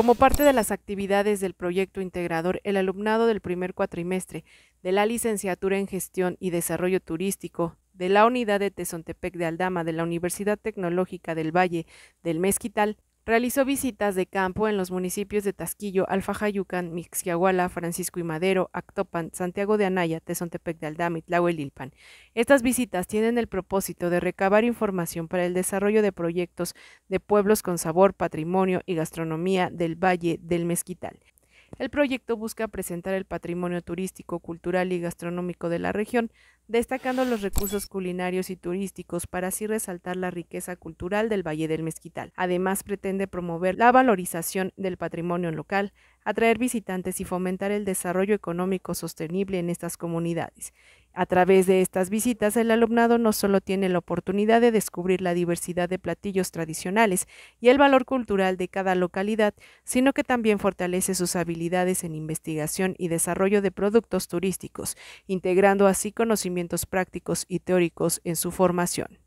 Como parte de las actividades del proyecto integrador, el alumnado del primer cuatrimestre de la licenciatura en Gestión y Desarrollo Turístico de la Unidad de Tezontepec de Aldama de la Universidad Tecnológica del Valle del Mezquital Realizó visitas de campo en los municipios de Tasquillo, Alfajayucan, Mixquiahuala, Francisco y Madero, Actopan, Santiago de Anaya, Tezontepec de Aldamit, y Estas visitas tienen el propósito de recabar información para el desarrollo de proyectos de pueblos con sabor, patrimonio y gastronomía del Valle del Mezquital. El proyecto busca presentar el patrimonio turístico, cultural y gastronómico de la región, destacando los recursos culinarios y turísticos para así resaltar la riqueza cultural del Valle del Mezquital. Además, pretende promover la valorización del patrimonio local, atraer visitantes y fomentar el desarrollo económico sostenible en estas comunidades. A través de estas visitas, el alumnado no solo tiene la oportunidad de descubrir la diversidad de platillos tradicionales y el valor cultural de cada localidad, sino que también fortalece sus habilidades en investigación y desarrollo de productos turísticos, integrando así conocimientos prácticos y teóricos en su formación.